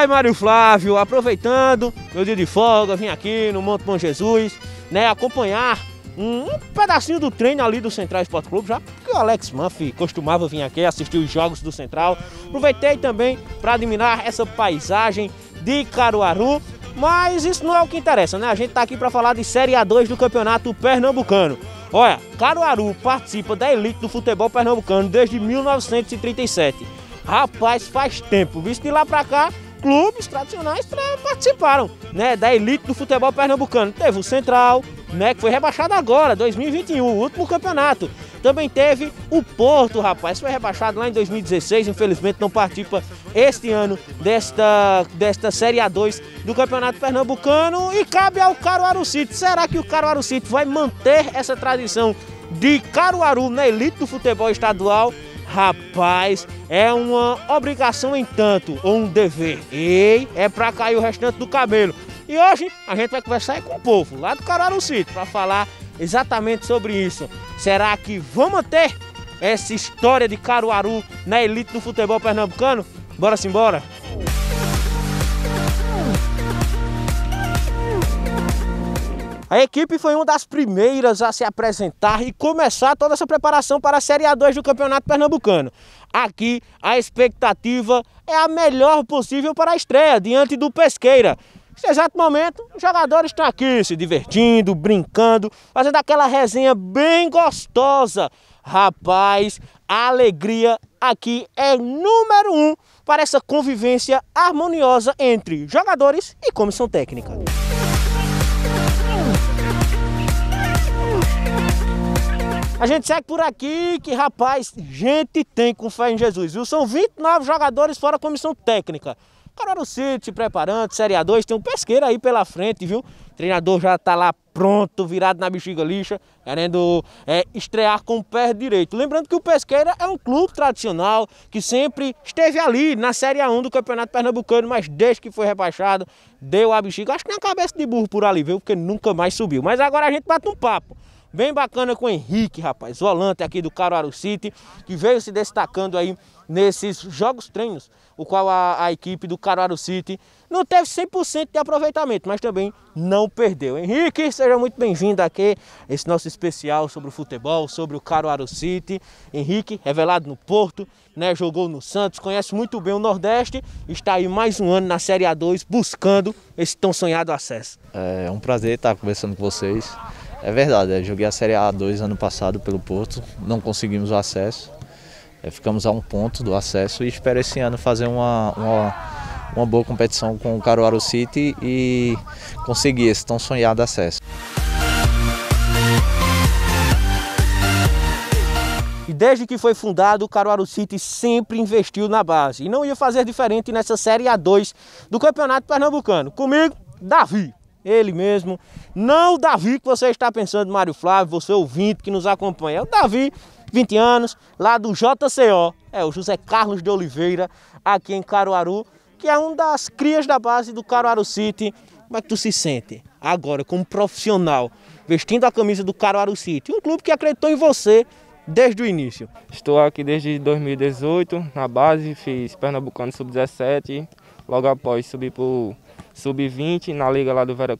Pai Mário Flávio, aproveitando meu dia de folga, vim aqui no Monte Bom Jesus, né, acompanhar um, um pedacinho do treino ali do Central Esporte Clube, já que o Alex Murphy costumava vir aqui assistir os jogos do Central. Aproveitei também para admirar essa paisagem de Caruaru, mas isso não é o que interessa, né? A gente tá aqui para falar de Série A2 do Campeonato Pernambucano. Olha, Caruaru participa da elite do futebol pernambucano desde 1937. Rapaz, faz tempo. Visto de lá para cá, clubes tradicionais participaram, né, da elite do futebol pernambucano. Teve o Central, né, que foi rebaixado agora, 2021, o último campeonato. Também teve o Porto, rapaz, foi rebaixado lá em 2016, infelizmente não participa este ano desta, desta Série A2 do Campeonato Pernambucano e cabe ao Caruaru City. Será que o Caruaru City vai manter essa tradição de Caruaru na elite do futebol estadual, rapaz, é uma obrigação em tanto, ou um dever. Ei, é pra cair o restante do cabelo. E hoje a gente vai conversar é com o povo lá do Caruaru City para falar exatamente sobre isso. Será que vamos ter essa história de Caruaru na elite do futebol pernambucano? Bora simbora! A equipe foi uma das primeiras a se apresentar e começar toda essa preparação para a Série A2 do Campeonato Pernambucano. Aqui, a expectativa é a melhor possível para a estreia, diante do Pesqueira. Nesse exato momento, os jogadores estão aqui se divertindo, brincando, fazendo aquela resenha bem gostosa. Rapaz, a alegria aqui é número um para essa convivência harmoniosa entre jogadores e comissão técnica. A gente segue por aqui que, rapaz, gente tem com fé em Jesus, viu? São 29 jogadores fora a comissão técnica. Carol City se preparando, Série A2, tem um pesqueiro aí pela frente, viu? O treinador já tá lá pronto, virado na bexiga lixa, querendo é, estrear com o pé direito. Lembrando que o Pesqueira é um clube tradicional que sempre esteve ali na Série A1 do Campeonato Pernambucano, mas desde que foi rebaixado, deu a bexiga, acho que na cabeça de burro por ali, viu? Porque nunca mais subiu. Mas agora a gente bate um papo bem bacana com o Henrique, rapaz, volante aqui do Caruaru City, que veio se destacando aí nesses jogos treinos, o qual a, a equipe do Caruaru City não teve 100% de aproveitamento, mas também não perdeu. Henrique, seja muito bem-vindo aqui, esse nosso especial sobre o futebol, sobre o Caruaru City. Henrique, revelado no Porto, né, jogou no Santos, conhece muito bem o Nordeste, está aí mais um ano na Série A2 buscando esse tão sonhado acesso. É, é um prazer estar conversando com vocês. É verdade, joguei a Série A2 ano passado pelo Porto, não conseguimos o acesso, é, ficamos a um ponto do acesso e espero esse ano fazer uma, uma, uma boa competição com o Caruaru City e conseguir esse tão sonhado acesso. E desde que foi fundado, o Caruaru City sempre investiu na base. E não ia fazer diferente nessa Série A2 do Campeonato Pernambucano. Comigo, Davi ele mesmo. Não o Davi que você está pensando, Mário Flávio, você ouvinte que nos acompanha. É o Davi, 20 anos, lá do JCO, é o José Carlos de Oliveira, aqui em Caruaru, que é um das crias da base do Caruaru City. Como é que tu se sente agora como profissional, vestindo a camisa do Caruaru City? Um clube que acreditou em você desde o início. Estou aqui desde 2018, na base, fiz Pernambucano Sub-17, logo após subi para sub-20 na liga lá do Vera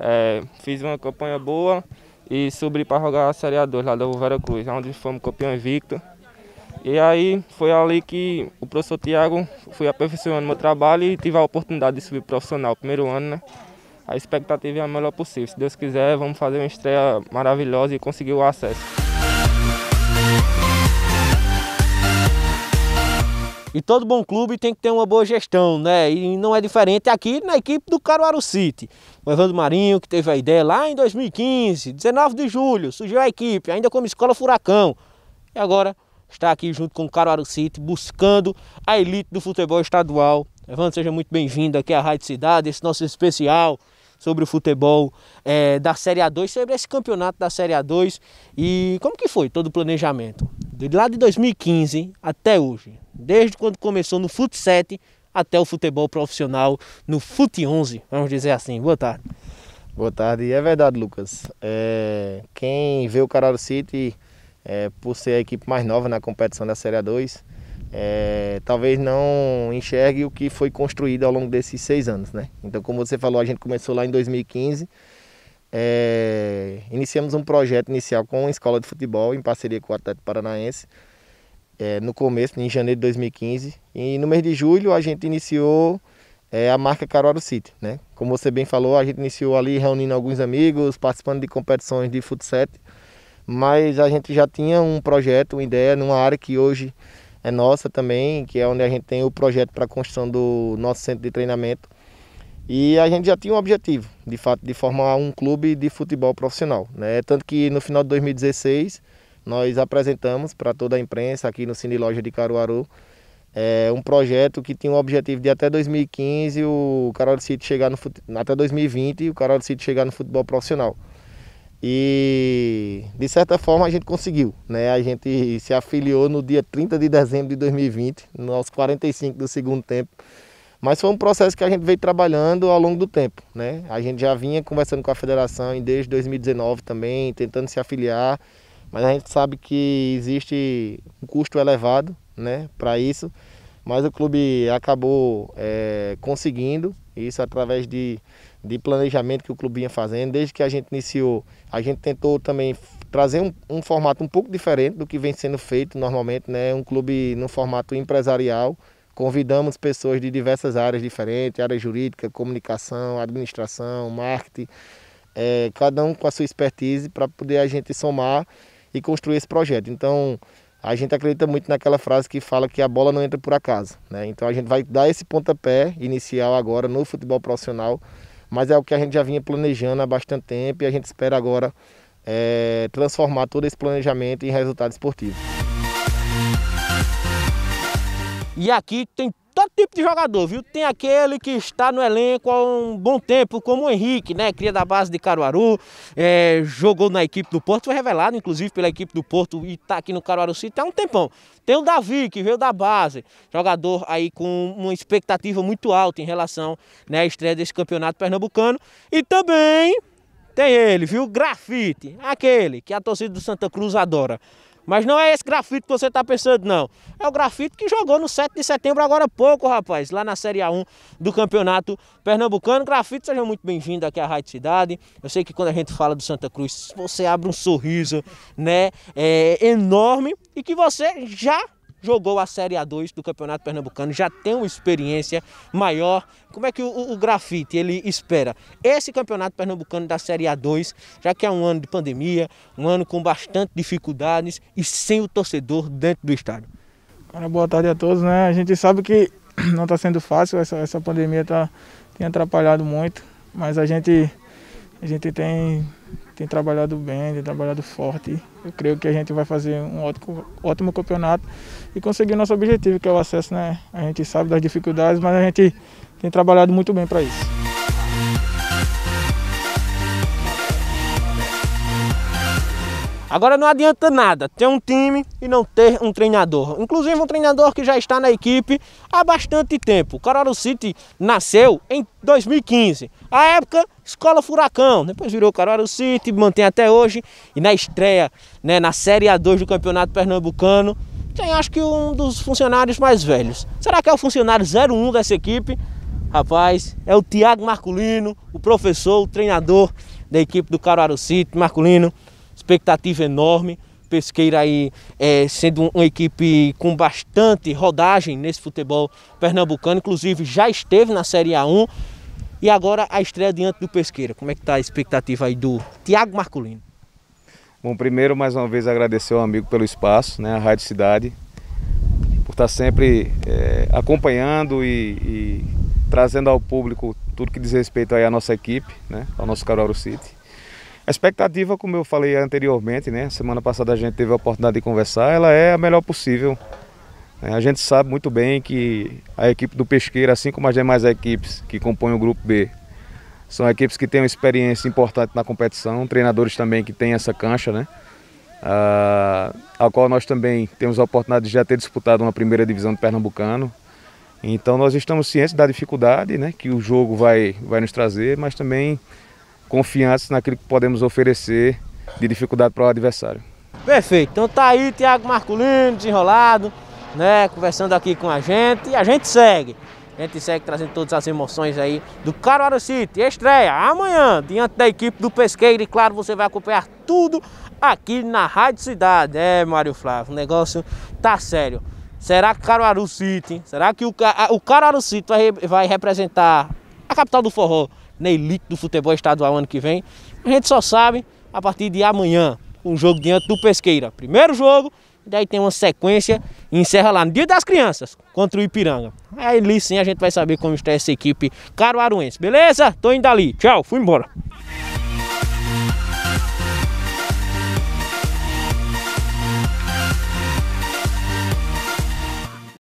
É, fiz uma campanha boa e subi para jogar a Série A2 lá do Vera Cruz, onde fomos campeão invicto. E aí foi ali que o professor Tiago foi aperfeiçoando meu trabalho e tive a oportunidade de subir profissional, primeiro ano, né? A expectativa é a melhor possível. Se Deus quiser, vamos fazer uma estreia maravilhosa e conseguir o acesso. E todo bom clube tem que ter uma boa gestão, né? E não é diferente aqui na equipe do Caruaru City. O Evandro Marinho, que teve a ideia lá em 2015, 19 de julho, surgiu a equipe, ainda como Escola Furacão. E agora está aqui junto com o Caruaru City, buscando a elite do futebol estadual. Evandro, seja muito bem-vindo aqui à Rádio Cidade, esse nosso especial sobre o futebol é, da Série A2, sobre esse campeonato da Série A2 e como que foi todo o planejamento? De lá de 2015 até hoje, desde quando começou no Fut 7 até o futebol profissional no Fut 11, vamos dizer assim. Boa tarde. Boa tarde, é verdade, Lucas. É, quem vê o Caralho City, é, por ser a equipe mais nova na competição da Série A2, é, talvez não enxergue o que foi construído ao longo desses seis anos, né? Então, como você falou, a gente começou lá em 2015. É, iniciamos um projeto inicial com a escola de futebol em parceria com o Atlético Paranaense é, no começo, em janeiro de 2015. E no mês de julho a gente iniciou é, a marca Caruaru City, né? Como você bem falou, a gente iniciou ali reunindo alguns amigos, participando de competições de futset, mas a gente já tinha um projeto, uma ideia numa área que hoje é nossa também, que é onde a gente tem o projeto para a construção do nosso centro de treinamento. E a gente já tinha um objetivo, de fato, de formar um clube de futebol profissional, né? Tanto que no final de 2016 nós apresentamos para toda a imprensa aqui no Cine Loja de Caruaru é, um projeto que tinha o objetivo de até 2015 o Carol City chegar no até 2020 o Carol City chegar no futebol profissional. E de certa forma a gente conseguiu, né? A gente se afiliou no dia 30 de dezembro de 2020, aos 45 do segundo tempo. Mas foi um processo que a gente veio trabalhando ao longo do tempo, né? A gente já vinha conversando com a federação desde 2019 também, tentando se afiliar mas a gente sabe que existe um custo elevado né, para isso, mas o clube acabou é, conseguindo isso através de, de planejamento que o clube vinha fazendo. Desde que a gente iniciou, a gente tentou também trazer um, um formato um pouco diferente do que vem sendo feito normalmente, né, um clube no formato empresarial. Convidamos pessoas de diversas áreas diferentes, área jurídica, comunicação, administração, marketing, é, cada um com a sua expertise para poder a gente somar e construir esse projeto. Então, a gente acredita muito naquela frase que fala que a bola não entra por acaso. Né? Então, a gente vai dar esse pontapé inicial agora no futebol profissional, mas é o que a gente já vinha planejando há bastante tempo e a gente espera agora é, transformar todo esse planejamento em resultado esportivo. E aqui tem todo tipo de jogador, viu? Tem aquele que está no elenco há um bom tempo, como o Henrique, né? Cria da base de Caruaru, é, jogou na equipe do Porto, foi revelado inclusive pela equipe do Porto e está aqui no Caruaru City há um tempão. Tem o Davi, que veio da base, jogador aí com uma expectativa muito alta em relação né, à estreia desse campeonato pernambucano. E também tem ele, viu? Grafite, aquele que a torcida do Santa Cruz adora. Mas não é esse grafite que você está pensando, não. É o grafite que jogou no 7 de setembro, agora há pouco, rapaz, lá na Série A1 do Campeonato Pernambucano. Grafite, seja muito bem-vindo aqui à Rádio Cidade. Eu sei que quando a gente fala do Santa Cruz, você abre um sorriso, né, é, enorme e que você já jogou a Série A2 do Campeonato Pernambucano, já tem uma experiência maior. Como é que o, o grafite ele espera esse Campeonato Pernambucano da Série A2, já que é um ano de pandemia, um ano com bastante dificuldades e sem o torcedor dentro do estádio? Cara, boa tarde a todos, né? A gente sabe que não está sendo fácil, essa, essa pandemia tá, tem atrapalhado muito, mas a gente, a gente tem tem trabalhado bem, tem trabalhado forte. Eu creio que a gente vai fazer um ótimo, ótimo campeonato e conseguir o nosso objetivo, que é o acesso, né? A gente sabe das dificuldades, mas a gente tem trabalhado muito bem para isso. Agora não adianta nada ter um time e não ter um treinador. Inclusive um treinador que já está na equipe há bastante tempo. O Cororo City nasceu em 2015. A época, Escola Furacão. Depois virou Cororo City, mantém até hoje. E na estreia, né, na Série A2 do Campeonato Pernambucano, tem acho que um dos funcionários mais velhos. Será que é o funcionário 01 dessa equipe? Rapaz, é o Tiago Marculino, o professor, o treinador da equipe do Caruaru City. Marculino, expectativa enorme. Pesqueira aí é, sendo uma equipe com bastante rodagem nesse futebol pernambucano, inclusive já esteve na Série A1 e agora a estreia diante do Pesqueira. Como é que está a expectativa aí do Tiago Marcolino? Bom, primeiro mais uma vez agradecer ao amigo pelo espaço, né, a Rádio Cidade, por estar tá sempre é, acompanhando e, e, trazendo ao público tudo que diz respeito aí à nossa equipe, né, ao nosso Caruaru City. A expectativa, como eu falei anteriormente, né? Semana passada a gente teve a oportunidade de conversar, ela é a melhor possível. É, a gente sabe muito bem que a equipe do Pesqueiro, assim como as demais equipes que compõem o Grupo B, são equipes que têm uma experiência importante na competição, treinadores também que têm essa cancha, né? a qual nós também temos a oportunidade de já ter disputado uma primeira divisão do Pernambucano. Então nós estamos cientes da dificuldade né, que o jogo vai, vai nos trazer, mas também confiantes naquilo que podemos oferecer de dificuldade para o adversário. Perfeito, então tá aí Tiago Marculino, desenrolado, né, conversando aqui com a gente e a gente segue. A gente segue trazendo todas as emoções aí do Caruaru City. Estreia amanhã, diante da equipe do Pesqueiro. E claro, você vai acompanhar tudo aqui na Rádio Cidade. É, Mário Flávio, o negócio tá sério. Será que Caruaru City, será que o, o Caruaru City vai, vai representar a capital do forró na elite do futebol estadual ano que vem. A gente só sabe a partir de amanhã, um jogo diante do Pesqueira. Primeiro jogo, daí tem uma sequência e encerra lá no Dia das Crianças, contra o Ipiranga. Aí ali sim a gente vai saber como está essa equipe caruaruense, beleza? Tô indo ali, tchau, fui embora.